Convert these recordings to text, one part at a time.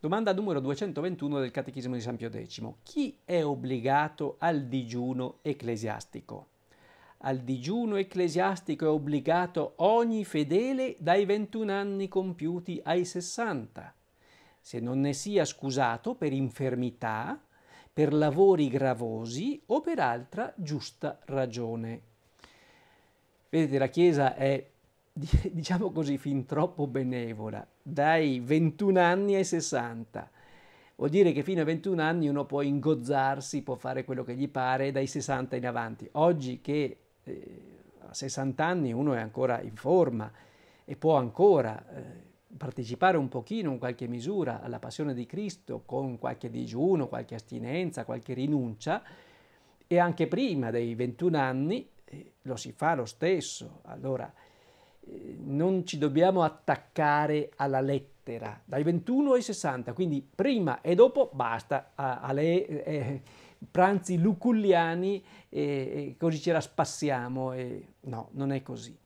Domanda numero 221 del Catechismo di San Pio X. Chi è obbligato al digiuno ecclesiastico? Al digiuno ecclesiastico è obbligato ogni fedele dai 21 anni compiuti ai 60, se non ne sia scusato per infermità, per lavori gravosi o per altra giusta ragione. Vedete, la Chiesa è diciamo così, fin troppo benevola, dai 21 anni ai 60. Vuol dire che fino a 21 anni uno può ingozzarsi, può fare quello che gli pare dai 60 in avanti. Oggi che eh, a 60 anni uno è ancora in forma e può ancora eh, partecipare un pochino, in qualche misura, alla passione di Cristo con qualche digiuno, qualche astinenza, qualche rinuncia, e anche prima dei 21 anni eh, lo si fa lo stesso. Allora, non ci dobbiamo attaccare alla lettera, dai 21 ai 60, quindi prima e dopo basta, alle eh, pranzi luculliani eh, così ce la spassiamo, eh, no, non è così.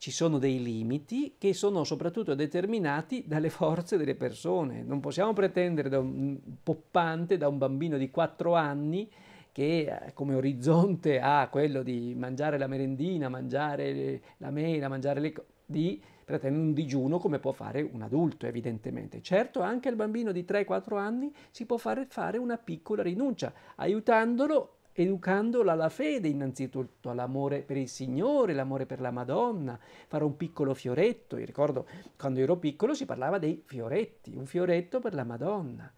Ci sono dei limiti che sono soprattutto determinati dalle forze delle persone, non possiamo pretendere da un poppante, da un bambino di 4 anni, che eh, come orizzonte ha quello di mangiare la merendina, mangiare la mela, mangiare le cose, di pretendere un digiuno come può fare un adulto evidentemente. Certo anche al bambino di 3-4 anni si può fare, fare una piccola rinuncia, aiutandolo educandolo alla fede innanzitutto, all'amore per il Signore, l'amore per la Madonna, fare un piccolo fioretto. Io ricordo quando ero piccolo si parlava dei fioretti, un fioretto per la Madonna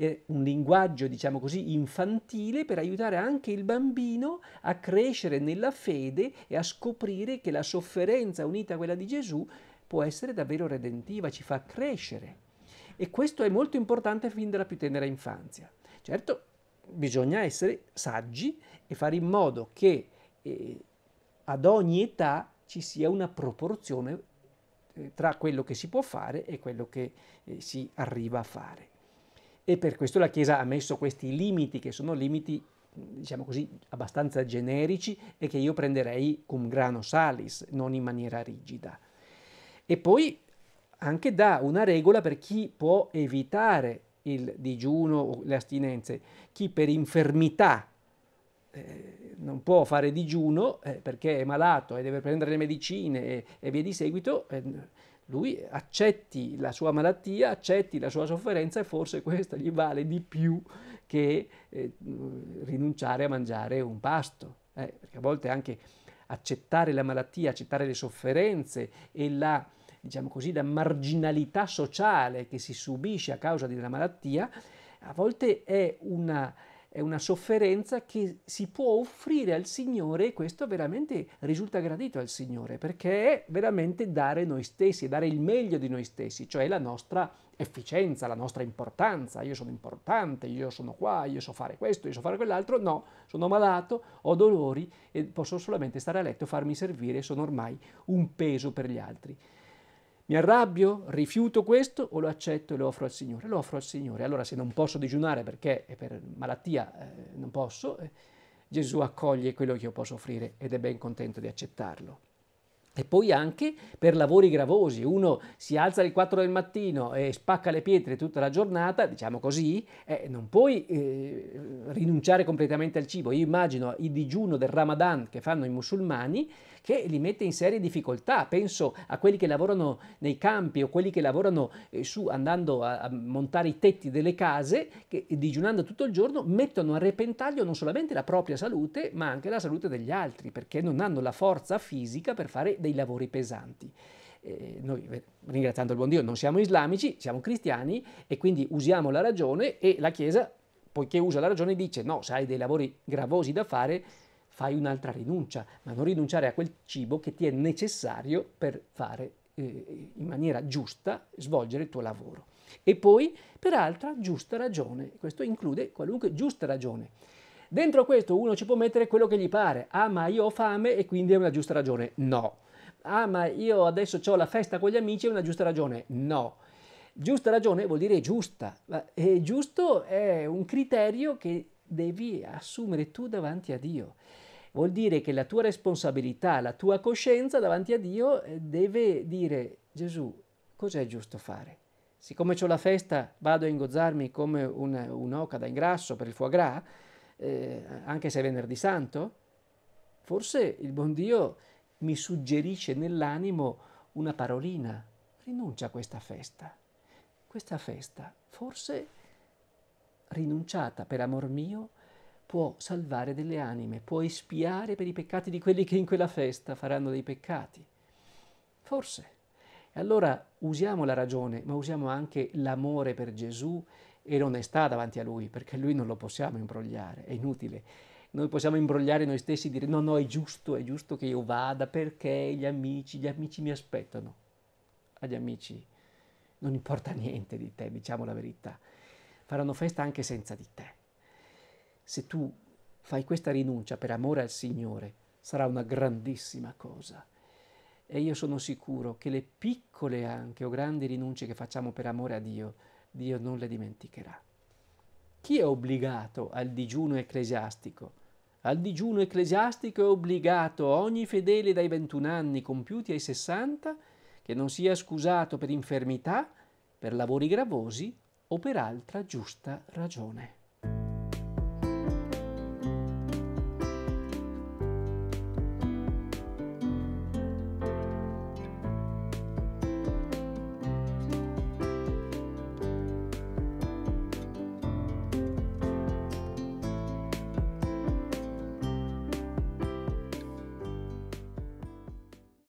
eh, un linguaggio, diciamo così, infantile per aiutare anche il bambino a crescere nella fede e a scoprire che la sofferenza unita a quella di Gesù può essere davvero redentiva, ci fa crescere. E questo è molto importante fin dalla più tenera infanzia. Certo, bisogna essere saggi e fare in modo che eh, ad ogni età ci sia una proporzione eh, tra quello che si può fare e quello che eh, si arriva a fare e per questo la Chiesa ha messo questi limiti che sono limiti diciamo così abbastanza generici e che io prenderei cum grano salis, non in maniera rigida. E poi anche dà una regola per chi può evitare il digiuno o le astinenze, chi per infermità eh, non può fare digiuno eh, perché è malato e deve prendere le medicine e, e via di seguito, eh, lui accetti la sua malattia, accetti la sua sofferenza e forse questa gli vale di più che eh, rinunciare a mangiare un pasto. Eh, perché a volte anche accettare la malattia, accettare le sofferenze e la, diciamo così, la marginalità sociale che si subisce a causa della malattia, a volte è una è una sofferenza che si può offrire al Signore e questo veramente risulta gradito al Signore perché è veramente dare noi stessi, dare il meglio di noi stessi, cioè la nostra efficienza, la nostra importanza, io sono importante, io sono qua, io so fare questo, io so fare quell'altro, no, sono malato, ho dolori e posso solamente stare a letto, farmi servire, sono ormai un peso per gli altri. Mi arrabbio, rifiuto questo o lo accetto e lo offro al Signore? Lo offro al Signore. Allora se non posso digiunare perché per malattia eh, non posso, eh, Gesù accoglie quello che io posso offrire ed è ben contento di accettarlo. E poi anche per lavori gravosi, uno si alza alle 4 del mattino e spacca le pietre tutta la giornata, diciamo così, eh, non puoi eh, rinunciare completamente al cibo. Io immagino il digiuno del Ramadan che fanno i musulmani che li mette in serie difficoltà. Penso a quelli che lavorano nei campi o quelli che lavorano eh, su andando a, a, montare i tetti delle case, che eh, digiunando tutto il giorno mettono a repentaglio non solamente la propria salute, ma anche la salute degli altri, perché non hanno la forza fisica per fare dei dei lavori pesanti. Eh, noi, eh, ringraziando il buon Dio, non siamo islamici, siamo cristiani e quindi usiamo la ragione e la Chiesa, poiché usa la ragione, dice no, se hai dei lavori gravosi da fare, fai un'altra rinuncia, ma non rinunciare a quel cibo che ti è necessario per fare eh, in maniera giusta, svolgere il tuo lavoro. E poi, per altra, giusta ragione. Questo include qualunque giusta ragione. Dentro questo uno ci può mettere quello che gli pare. Ah, ma io ho fame e quindi è una giusta ragione. No ah ma io adesso ho la festa con gli amici, è una giusta ragione. No, giusta ragione vuol dire giusta, e giusto è un criterio che devi assumere tu davanti a Dio. Vuol dire che la tua responsabilità, la tua coscienza davanti a Dio eh, deve dire Gesù, cos'è giusto fare? Siccome ho la festa vado a ingozzarmi come un, un'oca da ingrasso per il foie gras, eh, anche se è venerdì santo? Forse il buon Dio mi suggerisce nell'animo una parolina. Rinuncia a questa festa. Questa festa, forse rinunciata per amor mio, può salvare delle anime, può espiare per i peccati di quelli che in quella festa faranno dei peccati. Forse. E allora usiamo la ragione, ma usiamo anche l'amore per Gesù e l'onestà davanti a Lui, perché Lui non lo possiamo imbrogliare, è inutile. Noi possiamo imbrogliare noi stessi e dire no, no, è giusto, è giusto che io vada perché gli amici, gli amici mi aspettano. Agli amici non importa niente di te, diciamo la verità. Faranno festa anche senza di te. Se tu fai questa rinuncia per amore al Signore, sarà una grandissima cosa. E io sono sicuro che le piccole anche o grandi rinunce che facciamo per amore a Dio, Dio non le dimenticherà. Chi è obbligato al digiuno ecclesiastico? Al digiuno ecclesiastico è obbligato ogni fedele dai 21 anni compiuti ai 60 che non sia scusato per infermità, per lavori gravosi o per altra giusta ragione.